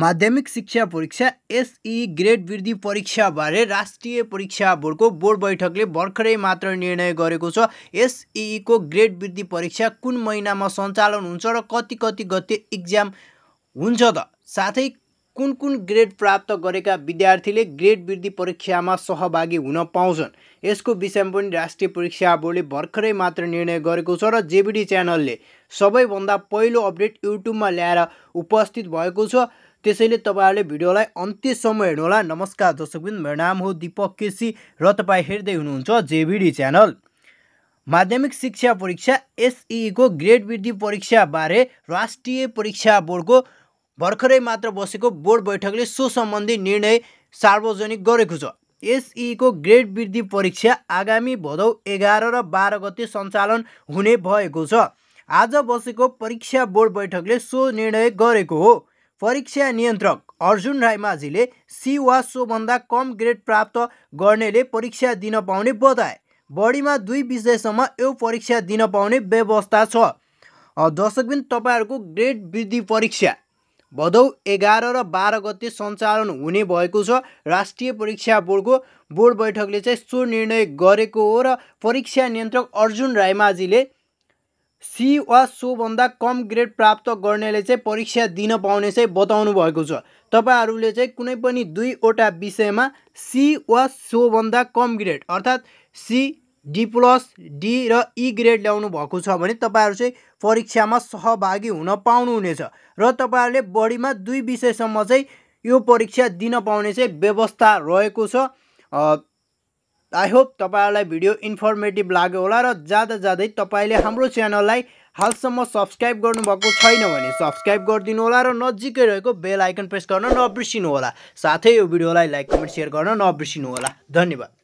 माध्यमिक शिक्षा परीक्षा एसई ग्रेड वृद्धि परीक्षाबारे राष्ट्रिय परीक्षा बोर्डको बोर्ड बैठकले भर्खरै मात्र निर्णय गरेको छ एसईको ग्रेड वृद्धि परीक्षा कुन महिनामा सञ्चालन हुन्छ र कति कति गते इक्जाम हुन्छ त साथै कुन कुन ग्रेड प्राप्त गरेका विद्यार्थीले ग्रेड वृद्धि परीक्षामा सहभागी हुन पाउँछन् यसको विषयमा पनि राष्ट्रिय परीक्षा बोर्डले भर्खरै मात्र निर्णय गरेको छ र जेबिडी च्यानलले सबैभन्दा पहिलो अपडेट युट्युबमा ल्याएर उपस्थित भएको छ त्यसैले तपाईँहरूले भिडियोलाई अन्त्यसम्म हेर्नुहोला नमस्कार दर्शकबिन मेरो नाम हो दिपक केसी र तपाईँ हेर्दै हुनुहुन्छ जेबिडी च्यानल माध्यमिक शिक्षा परीक्षा एसइको ग्रेड वृद्धि परीक्षाबारे राष्ट्रिय परीक्षा बोर्डको भर्खरै मात्र बसेको बोर्ड बैठकले सो सम्बन्धी निर्णय सार्वजनिक गरेको छ एसईको ग्रेड वृद्धि परीक्षा आगामी भदौ एघार र बाह्र गते सञ्चालन हुने भएको छ आज बसेको परीक्षा बोर्ड बैठकले सो निर्णय गरेको हो परीक्षा नियन्त्रक अर्जुन राई माझीले सी वा सोभन्दा कम ग्रेड प्राप्त गर्नेले परीक्षा दिन पाउने बताए बढीमा दुई विषयसम्म यो परीक्षा दिन पाउने व्यवस्था छ दर्शकबिन तपाईँहरूको ग्रेड वृद्धि परीक्षा भदौ एघार र बाह्र गते सञ्चालन हुने भएको छ राष्ट्रिय परीक्षा बोर्डको बोर्ड बैठकले चाहिँ सो निर्णय गरेको हो र परीक्षा नियन्त्रक अर्जुन रायमाझीले सी वा सोभन्दा कम ग्रेड प्राप्त गर्नेले चाहिँ परीक्षा दिन पाउने चाहिँ बताउनु भएको छ तपाईँहरूले चाहिँ कुनै पनि दुईवटा विषयमा सी वा सोभन्दा कम ग्रेड अर्थात् सी डी प्लस डी र ई e ग्रेड ल्याउनु भएको छ भने तपाईँहरू चाहिँ परीक्षामा सहभागी हुन पाउनुहुनेछ र तपाईँहरूले बढीमा दुई विषयसम्म चाहिँ यो परीक्षा दिन पाउने चाहिँ व्यवस्था रहेको छ आई होप तपाईँहरूलाई भिडियो इन्फर्मेटिभ लाग्यो होला र जाँदा जाँदै तपाईँले हाम्रो च्यानललाई हालसम्म सब्सक्राइब गर्नुभएको छैन भने सब्सक्राइब गरिदिनु होला र नजिकै रहेको बेल आइकन प्रेस गर्न नबिर्सिनु होला साथै यो भिडियोलाई लाइक कमेन्ट सेयर गर्न नबिर्सिनु होला धन्यवाद